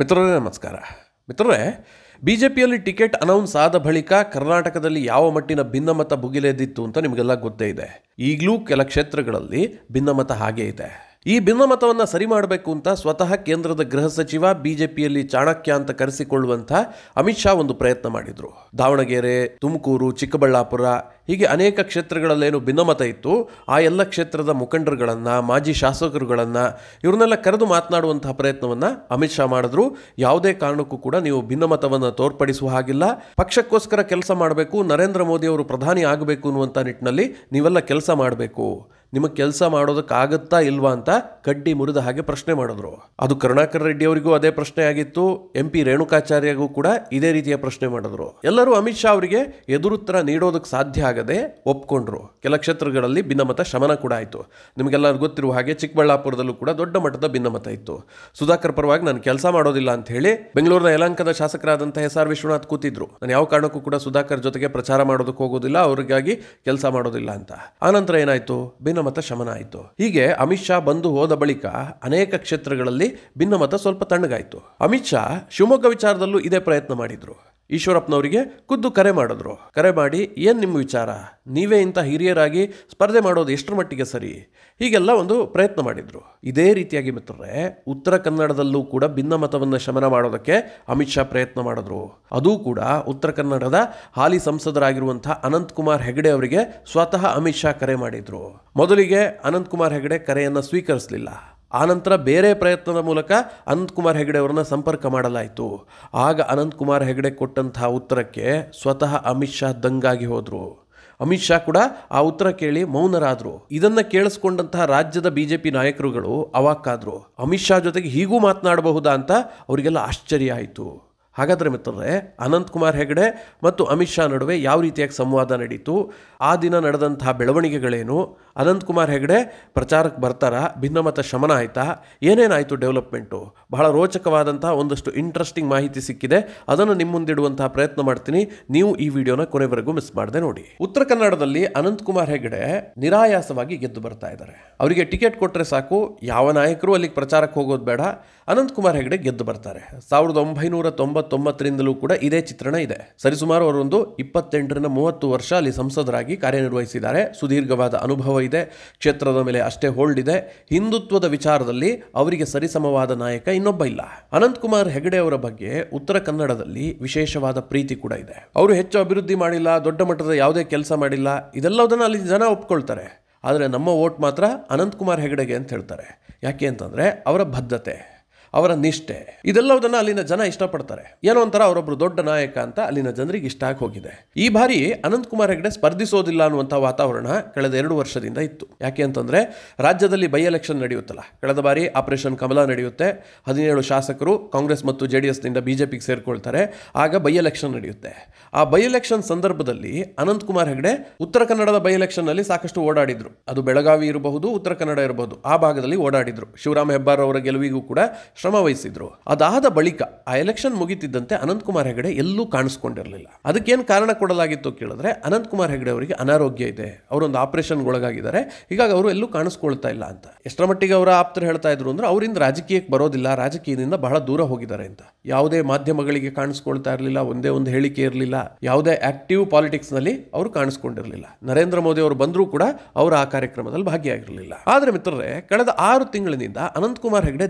ಮಿತ್ರರೇ ನಮಸ್ಕಾರ ಮಿತ್ರರೇ ಬಿ ಜೆ ಪಿಯಲ್ಲಿ ಟಿಕೆಟ್ ಅನೌನ್ಸ್ ಆದ ಬಳಿಕ ಕರ್ನಾಟಕದಲ್ಲಿ ಯಾವ ಮಟ್ಟಿನ ಭಿನ್ನಮತ ಭುಗಿಲೆದಿತ್ತು ಅಂತ ನಿಮಗೆಲ್ಲ ಗೊತ್ತೇ ಇದೆ ಈಗಲೂ ಕೆಲ ಕ್ಷೇತ್ರಗಳಲ್ಲಿ ಭಿನ್ನಮತ ಹಾಗೆ ಇದೆ ಈ ಭಿನ್ನಮತವನ್ನು ಸರಿ ಮಾಡಬೇಕು ಅಂತ ಸ್ವತಃ ಕೇಂದ್ರದ ಗೃಹ ಸಚಿವ ಬಿ ಪಿಯಲ್ಲಿ ಚಾಣಕ್ಯ ಅಂತ ಕರೆಸಿಕೊಳ್ಳುವಂಥ ಅಮಿತ್ ಶಾ ಒಂದು ಪ್ರಯತ್ನ ಮಾಡಿದರು ದಾವಣಗೆರೆ ತುಮಕೂರು ಚಿಕ್ಕಬಳ್ಳಾಪುರ ಹೀಗೆ ಅನೇಕ ಕ್ಷೇತ್ರಗಳಲ್ಲೇನು ಭಿನ್ನಮತ ಇತ್ತು ಆ ಎಲ್ಲ ಕ್ಷೇತ್ರದ ಮುಖಂಡರುಗಳನ್ನು ಮಾಜಿ ಶಾಸಕರುಗಳನ್ನು ಇವ್ರನ್ನೆಲ್ಲ ಕರೆದು ಮಾತನಾಡುವಂತಹ ಪ್ರಯತ್ನವನ್ನು ಅಮಿತ್ ಶಾ ಮಾಡಿದ್ರು ಯಾವುದೇ ಕಾರಣಕ್ಕೂ ಕೂಡ ನೀವು ಭಿನ್ನಮತವನ್ನು ತೋರ್ಪಡಿಸುವ ಹಾಗಿಲ್ಲ ಪಕ್ಷಕ್ಕೋಸ್ಕರ ಕೆಲಸ ಮಾಡಬೇಕು ನರೇಂದ್ರ ಮೋದಿ ಅವರು ಪ್ರಧಾನಿ ಆಗಬೇಕು ಅನ್ನುವಂಥ ನಿಟ್ಟಿನಲ್ಲಿ ನೀವೆಲ್ಲ ಕೆಲಸ ಮಾಡಬೇಕು ನಿಮಗೆ ಕೆಲಸ ಮಾಡೋದಕ್ಕಾಗುತ್ತಾ ಇಲ್ವಾ ಅಂತ ಕಡ್ಡಿ ಮುರಿದ ಹಾಗೆ ಪ್ರಶ್ನೆ ಮಾಡಿದ್ರು ಅದು ಕರುಣಾಕರ ರೆಡ್ಡಿ ಅವರಿಗೂ ಅದೇ ಪ್ರಶ್ನೆ ಆಗಿತ್ತು ಎಂ ಪಿ ರೇಣುಕಾಚಾರ್ಯಗೂ ಕೂಡ ಇದೇ ರೀತಿಯ ಪ್ರಶ್ನೆ ಮಾಡಿದ್ರು ಎಲ್ಲರೂ ಅಮಿತ್ ಶಾ ಅವರಿಗೆ ಎದುರುತ್ತರ ನೀಡೋದಕ್ಕೆ ಸಾಧ್ಯ ಆಗದೆ ಒಪ್ಕೊಂಡ್ರು ಕೆಲ ಕ್ಷೇತ್ರಗಳಲ್ಲಿ ಭಿನ್ನಮತ ಶಮನ ಕೂಡ ಆಯಿತು ನಿಮಗೆಲ್ಲರೂ ಗೊತ್ತಿರುವ ಹಾಗೆ ಚಿಕ್ಕಬಳ್ಳಾಪುರದಲ್ಲೂ ಕೂಡ ದೊಡ್ಡ ಮಟ್ಟದ ಭಿನ್ನಮತ ಇತ್ತು ಸುಧಾಕರ್ ಪರವಾಗಿ ನಾನು ಕೆಲಸ ಮಾಡೋದಿಲ್ಲ ಅಂತ ಹೇಳಿ ಬೆಂಗಳೂರಿನ ಯಲಂಕದ ಶಾಸಕರಾದಂಥ ಎಸ್ ಆರ್ ವಿಶ್ವನಾಥ್ ಕೂತಿದ್ರು ನಾನು ಯಾವ ಕಾರಣಕ್ಕೂ ಕೂಡ ಸುಧಾಕರ್ ಜೊತೆಗೆ ಪ್ರಚಾರ ಮಾಡೋದಕ್ಕೆ ಹೋಗೋದಿಲ್ಲ ಅವರಿಗಾಗಿ ಕೆಲಸ ಮಾಡೋದಿಲ್ಲ ಅಂತ ಆನಂತರ ಏನಾಯ್ತು ಭಿನ್ನಮತ ಶಮನ ಆಯಿತು ಹೀಗೆ ಅಮಿತ್ ಶಾ ಬಂದು ಹೋದ ಬಳಿಕ ಅನೇಕ ಕ್ಷೇತ್ರಗಳಲ್ಲಿ ಭಿನ್ನಮತ ಸ್ವಲ್ಪ ತಣ್ಣಗಾಯಿತು ಅಮಿತ್ ಶಾ ಶಿವಮೊಗ್ಗ ವಿಚಾರದಲ್ಲೂ ಇದೇ ಪ್ರಯತ್ನ ಮಾಡಿದ್ರು ಈಶ್ವರಪ್ಪನವರಿಗೆ ಖುದ್ದು ಕರೆ ಮಾಡಿದ್ರು ಕರೆ ಮಾಡಿ ಏನು ನಿಮ್ಮ ವಿಚಾರ ನೀವೇ ಇಂಥ ಹಿರಿಯರಾಗಿ ಸ್ಪರ್ಧೆ ಮಾಡೋದು ಎಷ್ಟರ ಮಟ್ಟಿಗೆ ಸರಿ ಹೀಗೆಲ್ಲ ಒಂದು ಪ್ರಯತ್ನ ಮಾಡಿದರು ಇದೇ ರೀತಿಯಾಗಿ ಮಿತ್ರರೇ ಉತ್ತರ ಕನ್ನಡದಲ್ಲೂ ಕೂಡ ಭಿನ್ನಮತವನ್ನು ಶಮನ ಮಾಡೋದಕ್ಕೆ ಅಮಿತ್ ಶಾ ಪ್ರಯತ್ನ ಮಾಡಿದ್ರು ಅದೂ ಕೂಡ ಉತ್ತರ ಕನ್ನಡದ ಹಾಲಿ ಸಂಸದರಾಗಿರುವಂಥ ಅನಂತಕುಮಾರ್ ಹೆಗಡೆ ಅವರಿಗೆ ಸ್ವತಃ ಅಮಿತ್ ಶಾ ಕರೆ ಮಾಡಿದರು ಮೊದಲಿಗೆ ಅನಂತಕುಮಾರ್ ಹೆಗಡೆ ಕರೆಯನ್ನು ಸ್ವೀಕರಿಸಲಿಲ್ಲ ಆನಂತರ ಬೇರೆ ಪ್ರಯತ್ನದ ಮೂಲಕ ಅನಂತಕುಮಾರ್ ಹೆಗಡೆ ಅವರನ್ನ ಸಂಪರ್ಕ ಮಾಡಲಾಯಿತು ಆಗ ಅನಂತಕುಮಾರ್ ಹೆಗಡೆ ಕೊಟ್ಟಂತಹ ಉತ್ತರಕ್ಕೆ ಸ್ವತಃ ಅಮಿತ್ ಶಾ ದಂಗಾಗಿ ಹೋದರು ಅಮಿತ್ ಶಾ ಕೂಡ ಆ ಉತ್ತರ ಕೇಳಿ ಮೌನರಾದರು ಇದನ್ನು ಕೇಳಿಸ್ಕೊಂಡಂತಹ ರಾಜ್ಯದ ಬಿಜೆಪಿ ನಾಯಕರುಗಳು ಅವಾಕ್ಕಾದರು ಅಮಿತ್ ಶಾ ಜೊತೆಗೆ ಹೀಗೂ ಮಾತನಾಡಬಹುದಾ ಅಂತ ಅವರಿಗೆಲ್ಲ ಆಶ್ಚರ್ಯ ಆಯಿತು ಹಾಗಾದರೆ ಮಿತ್ರರೇ ಅನಂತಕುಮಾರ್ ಹೆಗಡೆ ಮತ್ತು ಅಮಿತ್ ಶಾ ನಡುವೆ ಯಾವ ರೀತಿಯಾಗಿ ಸಂವಾದ ನಡೀತು ಆ ದಿನ ನಡೆದಂತಹ ಬೆಳವಣಿಗೆಗಳೇನು ಕುಮಾರ್ ಹೆಗಡೆ ಪ್ರಚಾರಕ್ಕೆ ಬರ್ತಾರಾ ಭಿನ್ನಮತ ಶಮನ ಆಯಿತಾ ಏನೇನಾಯಿತು ಡೆವಲಪ್ಮೆಂಟು ಬಹಳ ರೋಚಕವಾದಂತಹ ಒಂದಷ್ಟು ಇಂಟ್ರೆಸ್ಟಿಂಗ್ ಮಾಹಿತಿ ಸಿಕ್ಕಿದೆ ಅದನ್ನು ನಿಮ್ಮ ಮುಂದಿಡುವಂತಹ ಪ್ರಯತ್ನ ಮಾಡ್ತೀನಿ ನೀವು ಈ ವಿಡಿಯೋನ ಕೊನೆವರೆಗೂ ಮಿಸ್ ಮಾಡದೆ ನೋಡಿ ಉತ್ತರ ಕನ್ನಡದಲ್ಲಿ ಅನಂತಕುಮಾರ್ ಹೆಗಡೆ ನಿರಾಯಾಸವಾಗಿ ಗೆದ್ದು ಬರ್ತಾ ಇದ್ದಾರೆ ಅವರಿಗೆ ಟಿಕೆಟ್ ಕೊಟ್ಟರೆ ಸಾಕು ಯಾವ ನಾಯಕರು ಅಲ್ಲಿಗೆ ಪ್ರಚಾರಕ್ಕೆ ಹೋಗೋದು ಬೇಡ ಅನಂತಕುಮಾರ್ ಹೆಗಡೆ ಗೆದ್ದು ಬರ್ತಾರೆ ಸಾವಿರದ ಒಂಬೈನೂರ ತೊಂಬತ್ತೊಂಬತ್ತರಿಂದಲೂ ಕೂಡ ಇದೇ ಚಿತ್ರಣ ಇದೆ ಸರಿಸುಮಾರು ಅವರೊಂದು ಇಪ್ಪತ್ತೆಂಟರಿಂದ ಮೂವತ್ತು ವರ್ಷ ಅಲ್ಲಿ ಸಂಸದರಾಗಿ ಕಾರ್ಯನಿರ್ವಹಿಸಿದ್ದಾರೆ ಸುದೀರ್ಘವಾದ ಅನುಭವ ಇದೆ ಕ್ಷೇತ್ರದ ಮೇಲೆ ಅಷ್ಟೇ ಹೋಲ್ಡ್ ಇದೆ ಹಿಂದುತ್ವದ ವಿಚಾರದಲ್ಲಿ ಅವರಿಗೆ ಸರಿಸಮವಾದ ನಾಯಕ ಇನ್ನೊಬ್ಬ ಇಲ್ಲ ಅನಂತಕುಮಾರ್ ಹೆಗಡೆ ಅವರ ಬಗ್ಗೆ ಉತ್ತರ ಕನ್ನಡದಲ್ಲಿ ವಿಶೇಷವಾದ ಪ್ರೀತಿ ಕೂಡ ಇದೆ ಅವರು ಹೆಚ್ಚು ಅಭಿವೃದ್ಧಿ ಮಾಡಿಲ್ಲ ದೊಡ್ಡ ಮಟ್ಟದ ಯಾವುದೇ ಕೆಲಸ ಮಾಡಿಲ್ಲ ಇದೆಲ್ಲದನ್ನು ಅಲ್ಲಿ ಜನ ಒಪ್ಕೊಳ್ತಾರೆ ಆದರೆ ನಮ್ಮ ಓಟ್ ಮಾತ್ರ ಅನಂತಕುಮಾರ್ ಹೆಗಡೆಗೆ ಅಂತ ಹೇಳ್ತಾರೆ ಯಾಕೆ ಅಂತಂದರೆ ಅವರ ಬದ್ಧತೆ ಅವರ ನಿಷ್ಠೆ ಇದೆಲ್ಲವುದನ್ನ ಅಲ್ಲಿನ ಜನ ಇಷ್ಟಪಡ್ತಾರೆ ಏನೋ ಒಂಥರ ಅವರೊಬ್ಬರು ದೊಡ್ಡ ನಾಯಕ ಅಂತ ಅಲ್ಲಿನ ಜನರಿಗೆ ಇಷ್ಟ ಆಗಿ ಹೋಗಿದೆ ಈ ಬಾರಿ ಅನಂತ್ ಕುಮಾರ್ ಹೆಗಡೆ ಸ್ಪರ್ಧಿಸೋದಿಲ್ಲ ಅನ್ನುವಂಥ ವಾತಾವರಣ ಕಳೆದ ಎರಡು ವರ್ಷದಿಂದ ಇತ್ತು ಯಾಕೆ ಅಂತಂದ್ರೆ ರಾಜ್ಯದಲ್ಲಿ ಬೈ ಎಲೆಕ್ಷನ್ ನಡೆಯುತ್ತಲ್ಲ ಕಳೆದ ಬಾರಿ ಆಪರೇಷನ್ ಕಮಲ ನಡೆಯುತ್ತೆ ಹದಿನೇಳು ಶಾಸಕರು ಕಾಂಗ್ರೆಸ್ ಮತ್ತು ಜೆ ಡಿ ಎಸ್ನಿಂದ ಬಿಜೆಪಿಗೆ ಸೇರ್ಕೊಳ್ತಾರೆ ಆಗ ಬೈ ಎಲೆಕ್ಷನ್ ನಡೆಯುತ್ತೆ ಆ ಬೈ ಎಲೆಕ್ಷನ್ ಸಂದರ್ಭದಲ್ಲಿ ಅನಂತ್ ಕುಮಾರ್ ಹೆಗಡೆ ಉತ್ತರ ಕನ್ನಡದ ಬೈ ಎಲೆಕ್ಷನ್ ಅಲ್ಲಿ ಸಾಕಷ್ಟು ಓಡಾಡಿದ್ರು ಅದು ಬೆಳಗಾವಿ ಇರಬಹುದು ಉತ್ತರ ಕನ್ನಡ ಇರಬಹುದು ಆ ಭಾಗದಲ್ಲಿ ಓಡಾಡಿದ್ರು ಶಿವರಾಮ ಹೆಬ್ಬಾರ್ ಅವರ ಗೆಲುವಿಗೂ ಕೂಡ ಶ್ರಮವಹಿಸಿದ್ರು ಅದಾದ ಬಳಿಕ ಆ ಎಲೆಕ್ಷನ್ ಮುಗಿತಿದ್ದಂತೆ ಅನಂತಕುಮಾರ್ ಹೆಗಡೆ ಎಲ್ಲೂ ಕಾಣಿಸ್ಕೊಂಡಿರಲಿಲ್ಲ ಅದಕ್ಕೇನು ಕಾರಣ ಕೊಡಲಾಗಿತ್ತು ಕೇಳಿದ್ರೆ ಅನಂತಕುಮಾರ್ ಹೆಗಡೆ ಅವರಿಗೆ ಅನಾರೋಗ್ಯ ಇದೆ ಅವರೊಂದು ಆಪರೇಷನ್ಗೆ ಒಳಗಾಗಿದ್ದಾರೆ ಹೀಗಾಗಿ ಅವರು ಎಲ್ಲೂ ಕಾಣಿಸ್ಕೊಳ್ತಾ ಇಲ್ಲ ಅಂತ ಎಷ್ಟರ ಮಟ್ಟಿಗೆ ಅವರ ಆಪ್ತರು ಹೇಳ್ತಾ ಇದ್ರು ಅಂದ್ರೆ ಅವರಿಂದ ರಾಜಕೀಯಕ್ಕೆ ಬರೋದಿಲ್ಲ ರಾಜಕೀಯದಿಂದ ಬಹಳ ದೂರ ಹೋಗಿದ್ದಾರೆ ಅಂತ ಯಾವುದೇ ಮಾಧ್ಯಮಗಳಿಗೆ ಕಾಣಿಸ್ಕೊಳ್ತಾ ಇರಲಿಲ್ಲ ಒಂದೇ ಒಂದು ಹೇಳಿಕೆ ಇರಲಿಲ್ಲ ಯಾವುದೇ ಆಕ್ಟಿವ್ ಪಾಲಿಟಿಕ್ಸ್ ನಲ್ಲಿ ಅವರು ಕಾಣಿಸ್ಕೊಂಡಿರಲಿಲ್ಲ ನರೇಂದ್ರ ಮೋದಿ ಅವರು ಬಂದರೂ ಕೂಡ ಅವರು ಆ ಕಾರ್ಯಕ್ರಮದಲ್ಲಿ ಭಾಗಿಯಾಗಿರಲಿಲ್ಲ ಆದರೆ ಮಿತ್ರರೇ ಕಳೆದ ಆರು ತಿಂಗಳಿನಿಂದ ಅನಂತಕುಮಾರ್ ಹೆಗಡೆ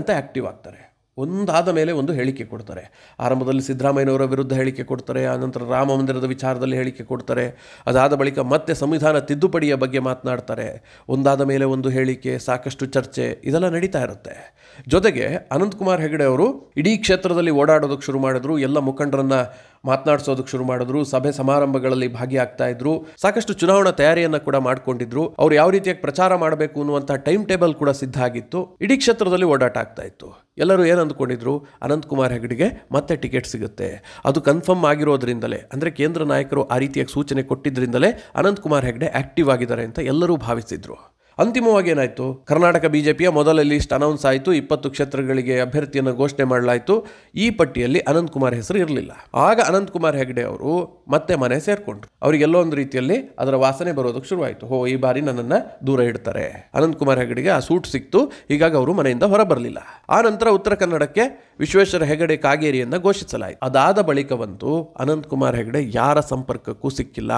ಅಂತ ಆ್ಯಕ್ಟಿವ್ ಆಗ್ತಾರೆ ಒಂದಾದ ಮೇಲೆ ಒಂದು ಹೇಳಿಕೆ ಕೊಡ್ತಾರೆ ಆರಂಭದಲ್ಲಿ ಸಿದ್ದರಾಮಯ್ಯನವರ ವಿರುದ್ಧ ಹೇಳಿಕೆ ಕೊಡ್ತಾರೆ ಆನಂತರ ರಾಮ ಮಂದಿರದ ವಿಚಾರದಲ್ಲಿ ಹೇಳಿಕೆ ಕೊಡ್ತಾರೆ ಅದಾದ ಬಳಿಕ ಮತ್ತೆ ಸಂವಿಧಾನ ತಿದ್ದುಪಡಿಯ ಬಗ್ಗೆ ಮಾತನಾಡ್ತಾರೆ ಒಂದಾದ ಮೇಲೆ ಒಂದು ಹೇಳಿಕೆ ಸಾಕಷ್ಟು ಚರ್ಚೆ ಇದೆಲ್ಲ ನಡೀತಾ ಇರುತ್ತೆ ಜೊತೆಗೆ ಅನಂತಕುಮಾರ್ ಹೆಗಡೆ ಅವರು ಇಡೀ ಕ್ಷೇತ್ರದಲ್ಲಿ ಓಡಾಡೋದಕ್ಕೆ ಶುರು ಮಾಡಿದ್ರು ಎಲ್ಲ ಮುಖಂಡರನ್ನು ಮಾತನಾಡಿಸೋದಕ್ಕೆ ಶುರು ಮಾಡಿದ್ರು ಸಭೆ ಸಮಾರಂಭಗಳಲ್ಲಿ ಭಾಗಿಯಾಗ್ತಾ ಇದ್ರು ಸಾಕಷ್ಟು ಚುನಾವಣಾ ತಯಾರಿಯನ್ನ ಕೂಡ ಮಾಡ್ಕೊಂಡಿದ್ರು ಅವ್ರು ಯಾವ ರೀತಿಯಾಗಿ ಪ್ರಚಾರ ಮಾಡಬೇಕು ಅನ್ನುವಂಥ ಟೈಮ್ ಟೇಬಲ್ ಕೂಡ ಸಿದ್ಧ ಆಗಿತ್ತು ಇಡೀ ಕ್ಷೇತ್ರದಲ್ಲಿ ಓಡಾಟ ಆಗ್ತಾ ಇತ್ತು ಎಲ್ಲರೂ ಏನು ಅಂದ್ಕೊಂಡಿದ್ರು ಅನಂತಕುಮಾರ್ ಹೆಗಡೆಗೆ ಮತ್ತೆ ಟಿಕೆಟ್ ಸಿಗುತ್ತೆ ಅದು ಕನ್ಫರ್ಮ್ ಆಗಿರೋದ್ರಿಂದಲೇ ಅಂದರೆ ಕೇಂದ್ರ ನಾಯಕರು ಆ ರೀತಿಯಾಗಿ ಸೂಚನೆ ಕೊಟ್ಟಿದ್ದರಿಂದಲೇ ಅನಂತಕುಮಾರ್ ಹೆಗಡೆ ಆಕ್ಟಿವ್ ಆಗಿದ್ದಾರೆ ಅಂತ ಎಲ್ಲರೂ ಭಾವಿಸಿದ್ರು ಅಂತಿಮವಾಗಿ ಏನಾಯಿತು ಕರ್ನಾಟಕ ಬಿಜೆಪಿಯ ಮೊದಲ ಲಿಸ್ಟ್ ಅನೌನ್ಸ್ ಆಯಿತು ಇಪ್ಪತ್ತು ಕ್ಷೇತ್ರಗಳಿಗೆ ಅಭ್ಯರ್ಥಿಯನ್ನು ಘೋಷಣೆ ಮಾಡಲಾಯಿತು ಈ ಪಟ್ಟಿಯಲ್ಲಿ ಅನಂತಕುಮಾರ್ ಹೆಸರು ಇರಲಿಲ್ಲ ಆಗ ಅನಂತಕುಮಾರ್ ಹೆಗಡೆ ಅವರು ಮತ್ತೆ ಮನೆ ಸೇರಿಕೊಂಡ್ರು ಅವರಿಗೆಲ್ಲೋ ಒಂದು ರೀತಿಯಲ್ಲಿ ಅದರ ವಾಸನೆ ಬರೋದಕ್ಕೆ ಶುರುವಾಯಿತು ಹೋ ಈ ಬಾರಿ ನನ್ನನ್ನು ದೂರ ಇಡ್ತಾರೆ ಅನಂತಕುಮಾರ್ ಹೆಗ್ಡೆಗೆ ಆ ಸೂಟ್ ಸಿಕ್ತು ಹೀಗಾಗಿ ಅವರು ಮನೆಯಿಂದ ಹೊರ ಬರಲಿಲ್ಲ ಆ ನಂತರ ಉತ್ತರ ಕನ್ನಡಕ್ಕೆ ವಿಶ್ವೇಶ್ವರ ಹೆಗಡೆ ಕಾಗೇರಿಯನ್ನು ಘೋಷಿಸಲಾಯಿತು ಅದಾದ ಬಳಿಕವಂತೂ ಅನಂತಕುಮಾರ್ ಹೆಗಡೆ ಯಾರ ಸಂಪರ್ಕಕ್ಕೂ ಸಿಕ್ಕಿಲ್ಲ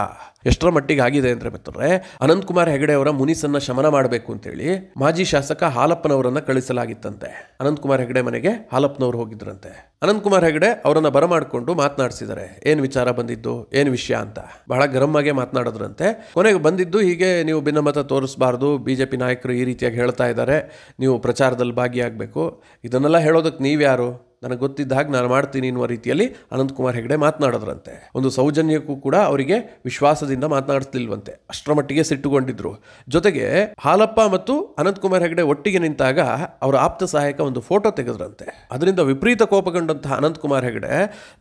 ಎಷ್ಟರ ಮಟ್ಟಿಗೆ ಆಗಿದೆ ಅಂದರೆ ಮಿತ್ರರೆ ಅನಂತಕುಮಾರ್ ಹೆಗಡೆ ಅವರ ಮುನಿಸನ್ನ ಶಮನ ಮಾಡಬೇಕು ಅಂತೇಳಿ ಮಾಜಿ ಶಾಸಕ ಹಾಲಪ್ಪನವರನ್ನ ಕಳಿಸಲಾಗಿತ್ತಂತೆ ಅನಂತಕುಮಾರ್ ಹೆಗಡೆ ಮನೆಗೆ ಹಾಲಪ್ಪನವರು ಹೋಗಿದ್ರಂತೆ ಅನಂತಕುಮಾರ್ ಹೆಗಡೆ ಅವರನ್ನ ಬರಮಾಡಿಕೊಂಡು ಮಾತನಾಡಿಸಿದರೆ ಏನು ವಿಚಾರ ಬಂದಿದ್ದು ಏನು ವಿಷಯ ಅಂತ ಬಹಳ ಗರಂ ಆಗಿ ಮಾತನಾಡೋದ್ರಂತೆ ಕೊನೆಗೆ ಬಂದಿದ್ದು ಹೀಗೆ ನೀವು ಭಿನ್ನಮತ ತೋರಿಸಬಾರ್ದು ಬಿಜೆಪಿ ನಾಯಕರು ಈ ರೀತಿಯಾಗಿ ಹೇಳ್ತಾ ಇದ್ದಾರೆ ನೀವು ಪ್ರಚಾರದಲ್ಲಿ ಭಾಗಿಯಾಗಬೇಕು ಇದನ್ನೆಲ್ಲ ಹೇಳೋದಕ್ಕೆ ನೀವ್ಯಾರು ನನಗೆ ಗೊತ್ತಿದ್ದ ಹಾಗೆ ನಾನು ಮಾಡ್ತೀನಿ ಎನ್ನುವ ರೀತಿಯಲ್ಲಿ ಅನಂತಕುಮಾರ್ ಹೆಗಡೆ ಮಾತನಾಡಿದ್ರಂತೆ ಒಂದು ಸೌಜನ್ಯಕ್ಕೂ ಕೂಡ ಅವರಿಗೆ ವಿಶ್ವಾಸದಿಂದ ಮಾತನಾಡಿಸ್ಲಿಲ್ವಂತೆ ಅಷ್ಟರ ಮಟ್ಟಿಗೆ ಸಿಟ್ಟುಕೊಂಡಿದ್ರು ಜೊತೆಗೆ ಹಾಲಪ್ಪ ಮತ್ತು ಅನಂತಕುಮಾರ್ ಹೆಗಡೆ ಒಟ್ಟಿಗೆ ನಿಂತಾಗ ಅವರ ಆಪ್ತ ಸಹಾಯಕ ಒಂದು ಫೋಟೋ ತೆಗೆದ್ರಂತೆ ಅದರಿಂದ ವಿಪರೀತ ಕೋಪಗೊಂಡಂತಹ ಅನಂತಕುಮಾರ್ ಹೆಗಡೆ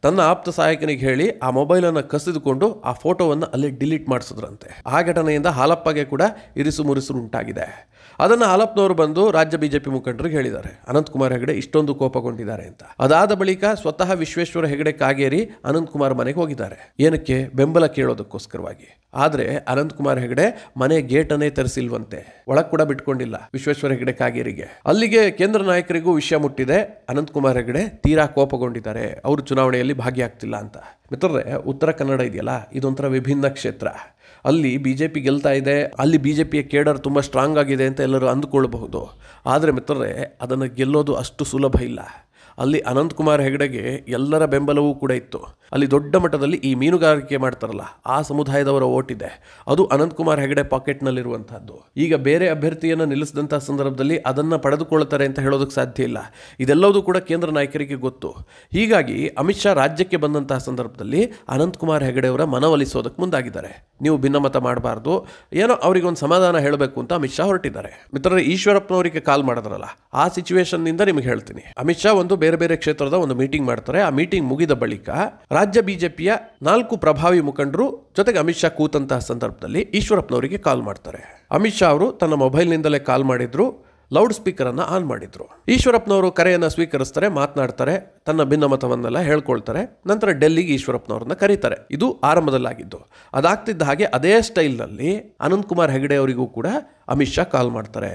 ತನ್ನ ಆಪ್ತ ಸಹಾಯಕನಿಗೆ ಹೇಳಿ ಆ ಮೊಬೈಲನ್ನು ಕಸಿದುಕೊಂಡು ಆ ಫೋಟೋವನ್ನು ಅಲ್ಲಿ ಡಿಲೀಟ್ ಮಾಡಿಸಿದ್ರಂತೆ ಆ ಘಟನೆಯಿಂದ ಹಾಲಪ್ಪಗೆ ಕೂಡ ಇರಿಸು ಮುರಿಸು ಉಂಟಾಗಿದೆ ಅದನ್ನು ಹಾಲಪ್ಪನವರು ಬಂದು ರಾಜ್ಯ ಬಿಜೆಪಿ ಮುಖಂಡರಿಗೆ ಹೇಳಿದ್ದಾರೆ ಅನಂತಕುಮಾರ್ ಹೆಗಡೆ ಇಷ್ಟೊಂದು ಕೋಪಗೊಂಡಿದ್ದಾರೆ ಅಂತ ಅದಾದ ಬಳಿಕ ಸ್ವತಃ ವಿಶ್ವೇಶ್ವರ ಹೆಗಡೆ ಕಾಗೇರಿ ಕುಮಾರ್ ಮನೆಗೆ ಹೋಗಿದ್ದಾರೆ ಏನಕ್ಕೆ ಬೆಂಬಲ ಕೇಳೋದಕ್ಕೋಸ್ಕರವಾಗಿ ಆದ್ರೆ ಅನಂತ್ ಕುಮಾರ್ ಹೆಗಡೆ ಮನೆ ಗೇಟನ್ನೇ ತರಿಸಿಲ್ವಂತೆ ಒಳಗ್ ಕೂಡ ಬಿಟ್ಕೊಂಡಿಲ್ಲ ವಿಶ್ವೇಶ್ವರ ಹೆಗಡೆ ಕಾಗೇರಿಗೆ ಅಲ್ಲಿಗೆ ಕೇಂದ್ರ ನಾಯಕರಿಗೂ ವಿಷಯ ಮುಟ್ಟಿದೆ ಅನಂತ್ ಕುಮಾರ್ ಹೆಗಡೆ ತೀರಾ ಕೋಪಗೊಂಡಿದ್ದಾರೆ ಅವರು ಚುನಾವಣೆಯಲ್ಲಿ ಭಾಗಿಯಾಗ್ತಿಲ್ಲ ಅಂತ ಮಿತ್ರರೇ ಉತ್ತರ ಕನ್ನಡ ಇದೆಯಲ್ಲ ಇದೊಂಥರ ವಿಭಿನ್ನ ಕ್ಷೇತ್ರ ಅಲ್ಲಿ ಬಿ ಜೆ ಪಿ ಗೆಲ್ತಾ ಇದೆ ಅಲ್ಲಿ ಬಿ ಜೆ ಪಿಯ ಕೇಡರ್ ತುಂಬ ಸ್ಟ್ರಾಂಗ್ ಆಗಿದೆ ಅಂತ ಎಲ್ಲರೂ ಅಂದುಕೊಳ್ಳಬಹುದು ಆದರೆ ಮಿತ್ರರೇ ಅದನ್ನು ಗೆಲ್ಲೋದು ಅಷ್ಟು ಸುಲಭ ಇಲ್ಲ ಅಲ್ಲಿ ಅನಂತಕುಮಾರ್ ಹೆಗಡೆಗೆ ಎಲ್ಲರ ಬೆಂಬಲವೂ ಕೂಡ ಇತ್ತು ಅಲ್ಲಿ ದೊಡ್ಡ ಮಟ್ಟದಲ್ಲಿ ಈ ಮೀನುಗಾರಿಕೆ ಮಾಡ್ತಾರಲ್ಲ ಆ ಸಮುದಾಯದವರ ಓಟಿದೆ ಅದು ಅನಂತಕುಮಾರ್ ಹೆಗಡೆ ಪಾಕೆಟ್ನಲ್ಲಿರುವಂತಹದ್ದು ಈಗ ಬೇರೆ ಅಭ್ಯರ್ಥಿಯನ್ನು ನಿಲ್ಲಿಸಿದಂಥ ಸಂದರ್ಭದಲ್ಲಿ ಅದನ್ನು ಪಡೆದುಕೊಳ್ಳುತ್ತಾರೆ ಅಂತ ಹೇಳೋದಕ್ಕೆ ಸಾಧ್ಯ ಇಲ್ಲ ಇದೆಲ್ಲವೂ ಕೂಡ ಕೇಂದ್ರ ನಾಯಕರಿಗೆ ಗೊತ್ತು ಹೀಗಾಗಿ ಅಮಿತ್ ಶಾ ರಾಜ್ಯಕ್ಕೆ ಬಂದಂತಹ ಸಂದರ್ಭದಲ್ಲಿ ಅನಂತಕುಮಾರ್ ಹೆಗಡೆಯವರ ಮನವೊಲಿಸೋದಕ್ಕೆ ಮುಂದಾಗಿದ್ದಾರೆ ನೀವು ಭಿನ್ನಮತ ಮಾಡಬಾರ್ದು ಏನೋ ಅವರಿಗೊಂದು ಸಮಾಧಾನ ಹೇಳಬೇಕು ಅಂತ ಅಮಿತ್ ಶಾ ಹೊರಟಿದ್ದಾರೆ ಮಿತ್ರರೇ ಈಶ್ವರಪ್ಪನವರಿಗೆ ಕಾಲ್ ಮಾಡಿದ್ರಲ್ಲ ಆ ನಿಂದ ನಿಮಗೆ ಹೇಳ್ತೀನಿ ಅಮಿತ್ ಶಾ ಒಂದು ಬೇರೆ ಬೇರೆ ಕ್ಷೇತ್ರದ ಒಂದು ಮೀಟಿಂಗ್ ಮಾಡ್ತಾರೆ ಆ ಮೀಟಿಂಗ್ ಮುಗಿದ ಬಳಿಕ ರಾಜ್ಯ ಬಿಜೆಪಿಯ ನಾಲ್ಕು ಪ್ರಭಾವಿ ಮುಖಂಡರು ಜೊತೆಗೆ ಅಮಿತ್ ಶಾ ಕೂತಂತಹ ಸಂದರ್ಭದಲ್ಲಿ ಈಶ್ವರಪ್ಪನವರಿಗೆ ಕಾಲ್ ಮಾಡ್ತಾರೆ ಅಮಿತ್ ಶಾ ಅವರು ತನ್ನ ಮೊಬೈಲ್ ನಿಂದಲೇ ಕಾಲ್ ಮಾಡಿದ್ರು ಲೌಡ್ ಸ್ಪೀಕರ್ ಅನ್ನ ಆನ್ ಮಾಡಿದ್ರು ಈಶ್ವರಪ್ಪನವರು ಕರೆಯನ್ನು ಸ್ವೀಕರಿಸ್ತಾರೆ ಮಾತನಾಡ್ತಾರೆ ತನ್ನ ಭಿನ್ನಮತವನ್ನೆಲ್ಲ ಹೇಳ್ಕೊಳ್ತಾರೆ ನಂತರ ಡೆಲ್ಲಿಗೆ ಈಶ್ವರಪ್ಪನವ್ರನ್ನ ಕರೀತಾರೆ ಇದು ಆರಂಭದಲ್ಲಾಗಿದ್ದು ಅದಾಗ್ತಿದ್ದ ಹಾಗೆ ಅದೇ ಸ್ಟೈಲ್ನಲ್ಲಿ ಅನಂತ್ ಕುಮಾರ್ ಹೆಗಡೆ ಅವರಿಗೂ ಕೂಡ ಅಮಿತ್ ಶಾ ಕಾಲ್ ಮಾಡ್ತಾರೆ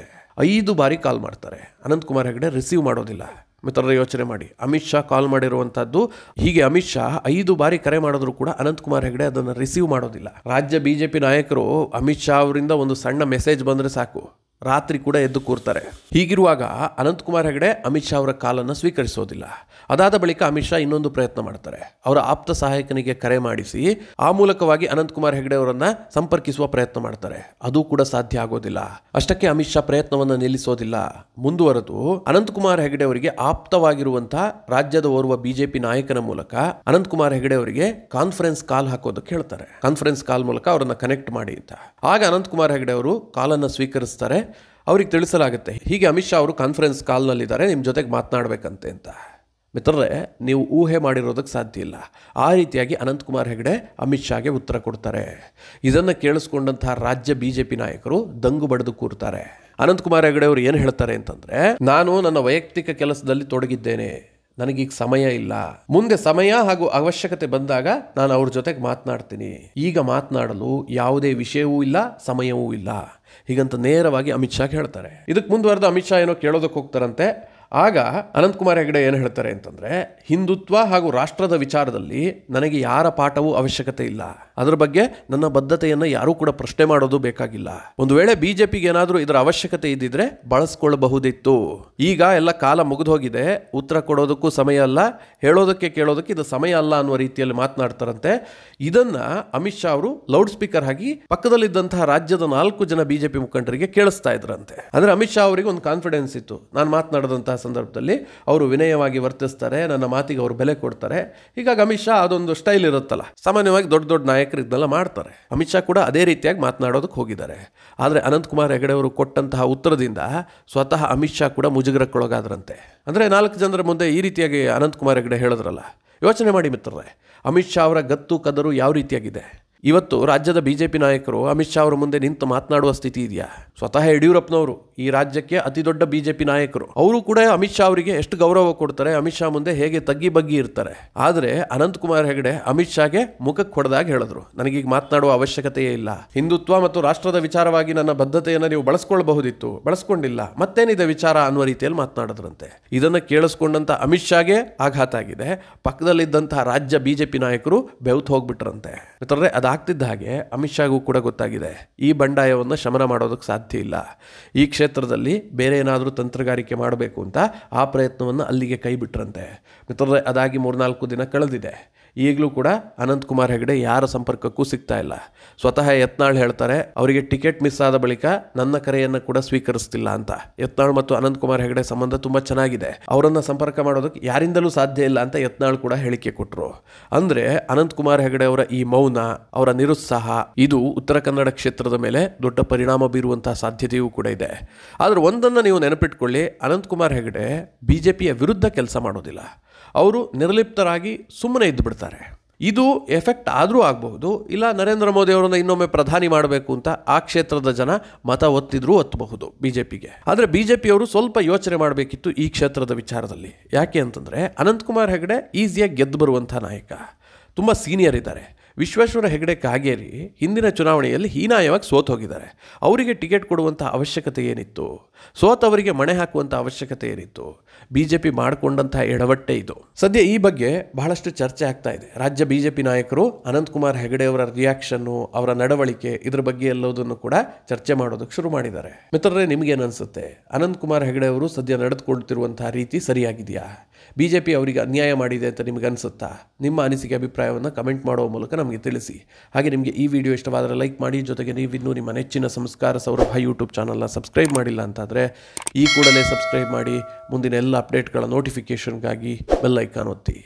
ಐದು ಬಾರಿ ಕಾಲ್ ಮಾಡ್ತಾರೆ ಅನಂತ್ ಕುಮಾರ್ ಹೆಗಡೆ ರಿಸೀವ್ ಮಾಡೋದಿಲ್ಲ ಮಿತ್ರರ ಯೋಚನೆ ಮಾಡಿ ಅಮಿತ್ ಶಾ ಕಾಲ್ ಮಾಡಿರುವಂಥದ್ದು ಹೀಗೆ ಅಮಿತ್ ಶಾ ಐದು ಬಾರಿ ಕರೆ ಮಾಡಿದ್ರು ಕೂಡ ಅನಂತಕುಮಾರ್ ಹೆಗಡೆ ಅದನ್ನು ರಿಸೀವ್ ಮಾಡೋದಿಲ್ಲ ರಾಜ್ಯ ಬಿ ನಾಯಕರು ಅಮಿತ್ ಶಾ ಅವರಿಂದ ಒಂದು ಸಣ್ಣ ಮೆಸೇಜ್ ಬಂದರೆ ಸಾಕು ರಾತ್ರಿ ಕೂಡ ಎದ್ದು ಕೂರ್ತಾರೆ ಹೀಗಿರುವಾಗ ಅನಂತಕುಮಾರ್ ಹೆಗಡೆ ಅಮಿತ್ ಶಾ ಅವರ ಕಾಲನ್ನು ಸ್ವೀಕರಿಸೋದಿಲ್ಲ ಅದಾದ ಬಳಿಕ ಅಮಿತ್ ಶಾ ಇನ್ನೊಂದು ಪ್ರಯತ್ನ ಮಾಡ್ತಾರೆ ಅವರ ಆಪ್ತ ಸಹಾಯಕನಿಗೆ ಕರೆ ಮಾಡಿಸಿ ಆ ಮೂಲಕವಾಗಿ ಅನಂತಕುಮಾರ್ ಹೆಗಡೆ ಅವರನ್ನ ಸಂಪರ್ಕಿಸುವ ಪ್ರಯತ್ನ ಮಾಡ್ತಾರೆ ಅದು ಕೂಡ ಸಾಧ್ಯ ಆಗೋದಿಲ್ಲ ಅಷ್ಟಕ್ಕೆ ಅಮಿತ್ ಶಾ ಪ್ರಯತ್ನವನ್ನು ನಿಲ್ಲಿಸೋದಿಲ್ಲ ಮುಂದುವರೆದು ಅನಂತಕುಮಾರ್ ಹೆಗಡೆ ಅವರಿಗೆ ಆಪ್ತವಾಗಿರುವಂತಹ ರಾಜ್ಯದ ಓರ್ವ ಬಿಜೆಪಿ ನಾಯಕನ ಮೂಲಕ ಅನಂತಕುಮಾರ್ ಹೆಗಡೆ ಅವರಿಗೆ ಕಾನ್ಫರೆನ್ಸ್ ಕಾಲ್ ಹಾಕೋದಕ್ಕೆ ಹೇಳ್ತಾರೆ ಕಾನ್ಫರೆನ್ಸ್ ಕಾಲ್ ಮೂಲಕ ಅವರನ್ನ ಕನೆಕ್ಟ್ ಮಾಡಿ ಅಂತ ಆಗ ಅನಂತಕುಮಾರ್ ಹೆಗಡೆ ಅವರು ಕಾಲನ್ನು ಸ್ವೀಕರಿಸ್ತಾರೆ ಅವ್ರಿಗೆ ತಿಳಿಸಲಾಗುತ್ತೆ ಹೀಗೆ ಅಮಿತ್ ಶಾ ಅವರು ಕಾನ್ಫರೆನ್ಸ್ ಕಾಲ್ನಲ್ಲಿದ್ದಾರೆ ನಿಮ್ಮ ಜೊತೆಗೆ ಮಾತನಾಡಬೇಕಂತೆ ಅಂತ ಮಿತ್ರರೇ ನೀವು ಊಹೆ ಮಾಡಿರೋದಕ್ಕೆ ಸಾಧ್ಯ ಇಲ್ಲ ಆ ರೀತಿಯಾಗಿ ಅನಂತಕುಮಾರ್ ಹೆಗಡೆ ಅಮಿತ್ ಶಾಗೆ ಉತ್ತರ ಕೊಡ್ತಾರೆ ಇದನ್ನು ಕೇಳಿಸ್ಕೊಂಡಂತಹ ರಾಜ್ಯ ಬಿ ಜೆ ಪಿ ನಾಯಕರು ದಂಗು ಬಡಿದು ಕೂರ್ತಾರೆ ಅನಂತಕುಮಾರ್ ಹೆಗಡೆ ಅವರು ಏನು ಹೇಳ್ತಾರೆ ಅಂತಂದರೆ ನಾನು ನನ್ನ ವೈಯಕ್ತಿಕ ಕೆಲಸದಲ್ಲಿ ತೊಡಗಿದ್ದೇನೆ ನನಗೀಗ ಸಮಯ ಇಲ್ಲ ಮುಂದೆ ಸಮಯ ಹಾಗೂ ಅವಶ್ಯಕತೆ ಬಂದಾಗ ನಾನು ಅವ್ರ ಜೊತೆಗೆ ಮಾತನಾಡ್ತೀನಿ ಈಗ ಮಾತನಾಡಲು ಯಾವುದೇ ವಿಷಯವೂ ಇಲ್ಲ ಸಮಯವೂ ಇಲ್ಲ ಹೀಗಂತ ನೇರವಾಗಿ ಅಮಿತ್ ಶಾ ಹೇಳ್ತಾರೆ ಇದಕ್ಕೆ ಮುಂದುವರೆದು ಅಮಿತ್ ಶಾ ಏನೋ ಕೇಳೋದಕ್ಕೆ ಹೋಗ್ತಾರಂತೆ ಆಗ ಅನಂತಕುಮಾರ್ ಹೆಗಡೆ ಏನು ಹೇಳ್ತಾರೆ ಅಂತಂದರೆ ಹಿಂದುತ್ವ ಹಾಗೂ ರಾಷ್ಟ್ರದ ವಿಚಾರದಲ್ಲಿ ನನಗೆ ಯಾರ ಪಾಠವೂ ಅವಶ್ಯಕತೆ ಇಲ್ಲ ಅದರ ಬಗ್ಗೆ ನನ್ನ ಬದ್ಧತೆಯನ್ನು ಯಾರೂ ಕೂಡ ಪ್ರಶ್ನೆ ಮಾಡೋದು ಬೇಕಾಗಿಲ್ಲ ಒಂದು ವೇಳೆ ಬಿಜೆಪಿಗೆ ಏನಾದರೂ ಇದರ ಅವಶ್ಯಕತೆ ಇದ್ದಿದ್ರೆ ಬಳಸ್ಕೊಳ್ಳಬಹುದಿತ್ತು ಈಗ ಎಲ್ಲ ಕಾಲ ಮುಗಿದು ಹೋಗಿದೆ ಉತ್ತರ ಕೊಡೋದಕ್ಕೂ ಸಮಯ ಅಲ್ಲ ಹೇಳೋದಕ್ಕೆ ಕೇಳೋದಕ್ಕೆ ಇದು ಸಮಯ ಅಲ್ಲ ಅನ್ನುವ ರೀತಿಯಲ್ಲಿ ಮಾತನಾಡ್ತಾರಂತೆ ಇದನ್ನ ಅಮಿತ್ ಶಾ ಅವರು ಲೌಡ್ ಸ್ಪೀಕರ್ ಆಗಿ ಪಕ್ಕದಲ್ಲಿದ್ದಂತಹ ರಾಜ್ಯದ ನಾಲ್ಕು ಜನ ಬಿಜೆಪಿ ಮುಖಂಡರಿಗೆ ಕೇಳಿಸ್ತಾ ಇದ್ರಂತೆ ಅಂದ್ರೆ ಅಮಿತ್ ಶಾ ಅವರಿಗೆ ಒಂದು ಕಾನ್ಫಿಡೆನ್ಸ್ ಇತ್ತು ನಾನು ಮಾತನಾಡದಂತಹ ಸಂದರ್ಭದಲ್ಲಿ ಅವರು ವಿನಯವಾಗಿ ವರ್ತಿಸ್ತಾರೆ ನನ್ನ ಮಾತಿಗೆ ಅವರು ಬೆಲೆ ಕೊಡ್ತಾರೆ ಹೀಗಾಗಿ ಅಮಿತ್ ಶಾ ಅದೊಂದು ಸ್ಟೈಲ್ ಇರುತ್ತಲ್ಲ ಸಾಮಾನ್ಯವಾಗಿ ದೊಡ್ಡ ದೊಡ್ಡ ನಾಯಕರು ಇದನ್ನೆಲ್ಲ ಮಾಡ್ತಾರೆ ಅಮಿತ್ ಶಾ ಕೂಡ ಅದೇ ರೀತಿಯಾಗಿ ಮಾತನಾಡೋದಕ್ಕೆ ಹೋಗಿದ್ದಾರೆ ಆದರೆ ಅನಂತಕುಮಾರ್ ಹೆಗಡೆ ಅವರು ಕೊಟ್ಟಂತಹ ಉತ್ತರದಿಂದ ಸ್ವತಃ ಅಮಿತ್ ಶಾ ಕೂಡ ಮುಜುಗರಕ್ಕೊಳಗಾದ್ರಂತೆ ಅಂದರೆ ನಾಲ್ಕು ಜನರ ಮುಂದೆ ಈ ರೀತಿಯಾಗಿ ಅನಂತಕುಮಾರ್ ಹೆಗಡೆ ಹೇಳಿದ್ರಲ್ಲ ಯೋಚನೆ ಮಾಡಿ ಮಿತ್ರರೇ ಅಮಿತ್ ಶಾ ಅವರ ಗತ್ತು ಕದರು ಯಾವ ರೀತಿಯಾಗಿದೆ ಇವತ್ತು ರಾಜ್ಯದ ಬಿ ಜೆ ಪಿ ನಾಯಕರು ಅಮಿತ್ ಶಾ ಅವರ ಮುಂದೆ ನಿಂತು ಮಾತನಾಡುವ ಸ್ಥಿತಿ ಇದೆಯಾ ಸ್ವತಃ ಯಡಿಯೂರಪ್ಪನವರು ಈ ರಾಜ್ಯಕ್ಕೆ ಅತಿ ದೊಡ್ಡ ಬಿ ಜೆ ಪಿ ನಾಯಕರು ಅವರು ಕೂಡ ಅಮಿತ್ ಶಾ ಅವರಿಗೆ ಎಷ್ಟು ಗೌರವ ಕೊಡ್ತಾರೆ ಅಮಿತ್ ಶಾ ಮುಂದೆ ಹೇಗೆ ತಗ್ಗಿ ಬಗ್ಗಿ ಇರ್ತಾರೆ ಆದರೆ ಅನಂತಕುಮಾರ್ ಹೆಗಡೆ ಅಮಿತ್ ಶಾಗೆ ಮುಖಕ್ಕೆ ಹೊಡೆದಾಗ ಹೇಳಿದ್ರು ನನಗೀಗ ಮಾತನಾಡುವ ಅವಶ್ಯಕತೆಯೇ ಇಲ್ಲ ಹಿಂದುತ್ವ ಮತ್ತು ರಾಷ್ಟ್ರದ ವಿಚಾರವಾಗಿ ನನ್ನ ಬದ್ಧತೆಯನ್ನು ನೀವು ಬಳಸ್ಕೊಳ್ಬಹುದಿತ್ತು ಬಳಸ್ಕೊಂಡಿಲ್ಲ ಮತ್ತೇನಿದೆ ವಿಚಾರ ಅನ್ನುವ ರೀತಿಯಲ್ಲಿ ಮಾತನಾಡಿದ್ರಂತೆ ಇದನ್ನು ಕೇಳಿಸ್ಕೊಂಡಂತ ಅಮಿತ್ ಶಾಗೆ ಆಘಾತ ಆಗಿದೆ ಪಕ್ಕದಲ್ಲಿದ್ದಂತಹ ರಾಜ್ಯ ಬಿಜೆಪಿ ನಾಯಕರು ಬೆವತ್ ಹೋಗ್ಬಿಟ್ರಂತೆ ಅದ ಆಗ್ತಿದ್ದ ಹಾಗೆ ಅಮಿತ್ ಶಾಗೂ ಕೂಡ ಗೊತ್ತಾಗಿದೆ ಈ ಬಂಡಾಯವನ್ನು ಶಮನ ಮಾಡೋದಕ್ಕೆ ಸಾಧ್ಯ ಇಲ್ಲ ಈ ಕ್ಷೇತ್ರದಲ್ಲಿ ಬೇರೆ ಏನಾದರೂ ತಂತ್ರಗಾರಿಕೆ ಮಾಡಬೇಕು ಅಂತ ಆ ಪ್ರಯತ್ನವನ್ನು ಅಲ್ಲಿಗೆ ಕೈ ಬಿಟ್ರಂತೆ ಮಿತ್ರರೇ ಅದಾಗಿ ಮೂರ್ನಾಲ್ಕು ದಿನ ಕಳೆದಿದೆ ಈಗಲೂ ಕೂಡ ಅನಂತಕುಮಾರ್ ಹೆಗಡೆ ಯಾರ ಸಂಪರ್ಕಕ್ಕೂ ಸಿಗ್ತಾ ಇಲ್ಲ ಸ್ವತಃ ಯತ್ನಾಳ್ ಹೇಳ್ತಾರೆ ಅವರಿಗೆ ಟಿಕೆಟ್ ಮಿಸ್ ಆದ ಬಳಿಕ ನನ್ನ ಕರೆಯನ್ನು ಕೂಡ ಸ್ವೀಕರಿಸ್ತಿಲ್ಲ ಅಂತ ಯತ್ನಾಳ್ ಮತ್ತು ಅನಂತಕುಮಾರ್ ಹೆಗಡೆ ಸಂಬಂಧ ತುಂಬ ಚೆನ್ನಾಗಿದೆ ಅವರನ್ನು ಸಂಪರ್ಕ ಮಾಡೋದಕ್ಕೆ ಯಾರಿಂದಲೂ ಸಾಧ್ಯ ಇಲ್ಲ ಅಂತ ಯತ್ನಾಳ್ ಕೂಡ ಹೇಳಿಕೆ ಕೊಟ್ಟರು ಅಂದರೆ ಅನಂತಕುಮಾರ್ ಹೆಗಡೆ ಅವರ ಈ ಮೌನ ಅವರ ನಿರುತ್ಸಾಹ ಇದು ಉತ್ತರ ಕನ್ನಡ ಕ್ಷೇತ್ರದ ಮೇಲೆ ದೊಡ್ಡ ಪರಿಣಾಮ ಬೀರುವಂತಹ ಸಾಧ್ಯತೆಯೂ ಕೂಡ ಇದೆ ಆದರೆ ಒಂದನ್ನು ನೀವು ನೆನಪಿಟ್ಕೊಳ್ಳಿ ಅನಂತಕುಮಾರ್ ಹೆಗಡೆ ಬಿ ಜೆ ಪಿಯ ವಿರುದ್ಧ ಕೆಲಸ ಮಾಡೋದಿಲ್ಲ ಅವರು ನಿರ್ಲಿಪ್ತರಾಗಿ ಸುಮ್ಮನೆ ಇದ್ದುಬಿಡ್ತಾರೆ ಇದು ಎಫೆಕ್ಟ್ ಆದರೂ ಆಗಬಹುದು ಇಲ್ಲ ನರೇಂದ್ರ ಮೋದಿ ಅವರನ್ನು ಇನ್ನೊಮ್ಮೆ ಪ್ರಧಾನಿ ಮಾಡಬೇಕು ಅಂತ ಆ ಕ್ಷೇತ್ರದ ಜನ ಮತ ಒತ್ತಿದ್ರೂ ಒತ್ತಬಹುದು ಬಿ ಜೆ ಪಿಗೆ ಆದರೆ ಬಿ ಜೆ ಪಿಯವರು ಸ್ವಲ್ಪ ಯೋಚನೆ ಮಾಡಬೇಕಿತ್ತು ಈ ಕ್ಷೇತ್ರದ ವಿಚಾರದಲ್ಲಿ ಯಾಕೆ ಅಂತಂದರೆ ಅನಂತಕುಮಾರ್ ಹೆಗಡೆ ಈಸಿಯಾಗಿ ಗೆದ್ದು ಬರುವಂಥ ನಾಯಕ ತುಂಬ ಸೀನಿಯರ್ ಇದ್ದಾರೆ ವಿಶ್ವೇಶ್ವರ ಹೆಗಡೆ ಕಾಗೇರಿ ಹಿಂದಿನ ಚುನಾವಣೆಯಲ್ಲಿ ಹೀನಾಯವಾಗಿ ಸೋತ್ ಹೋಗಿದ್ದಾರೆ ಅವರಿಗೆ ಟಿಕೆಟ್ ಕೊಡುವಂಥ ಅವಶ್ಯಕತೆ ಏನಿತ್ತು ಸೋತವರಿಗೆ ಮಣೆ ಹಾಕುವಂಥ ಅವಶ್ಯಕತೆ ಏನಿತ್ತು ಬಿ ಜೆ ಪಿ ಮಾಡಿಕೊಂಡಂಥ ಎಡವಟ್ಟೆ ಇದು ಸದ್ಯ ಈ ಬಗ್ಗೆ ಬಹಳಷ್ಟು ಚರ್ಚೆ ಆಗ್ತಾ ಇದೆ ರಾಜ್ಯ ಬಿ ಜೆ ಪಿ ನಾಯಕರು ಅನಂತಕುಮಾರ್ ಹೆಗಡೆ ಅವರ ರಿಯಾಕ್ಷನ್ನು ಅವರ ನಡವಳಿಕೆ ಇದ್ರ ಬಗ್ಗೆ ಎಲ್ಲದನ್ನು ಕೂಡ ಚರ್ಚೆ ಮಾಡೋದಕ್ಕೆ ಶುರು ಮಾಡಿದ್ದಾರೆ ಮಿತ್ರರೇ ನಿಮಗೇನು ಅನಿಸುತ್ತೆ ಅನಂತಕುಮಾರ್ ಹೆಗಡೆ ಅವರು ಸದ್ಯ ನಡೆದುಕೊಳ್ತಿರುವಂತಹ ರೀತಿ ಸರಿಯಾಗಿದೆಯಾ ಬಿ ಜೆ ಪಿ ಅವರಿಗೆ ಅನ್ಯಾಯ ಮಾಡಿದೆ ಅಂತ ನಿಮಗೆ ಅನಿಸುತ್ತಾ ನಿಮ್ಮ ಅನಿಸಿಕೆ ಅಭಿಪ್ರಾಯವನ್ನು ಕಮೆಂಟ್ ಮಾಡುವ ಮೂಲಕ ನಮಗೆ ತಿಳಿಸಿ ಹಾಗೆ ನಿಮಗೆ ಈ ವಿಡಿಯೋ ಇಷ್ಟವಾದರೆ ಲೈಕ್ ಮಾಡಿ ಜೊತೆಗೆ ನೀವು ಇನ್ನೂ ನಿಮ್ಮ ನೆಚ್ಚಿನ ಸಂಸ್ಕಾರ ಸೌರಭ ಯೂಟ್ಯೂಬ್ ಚಾನಲ್ನ ಸಬ್ಸ್ಕ್ರೈಬ್ ಮಾಡಿಲ್ಲ ಅಂತಾದರೆ ಈ ಕೂಡಲೇ ಸಬ್ಸ್ಕ್ರೈಬ್ ಮಾಡಿ ಮುಂದಿನ ಎಲ್ಲ ಅಪ್ಡೇಟ್ಗಳ ನೋಟಿಫಿಕೇಷನ್ಗಾಗಿ ಬೆಲ್ಲೈಕಾನ್ ಒತ್ತಿ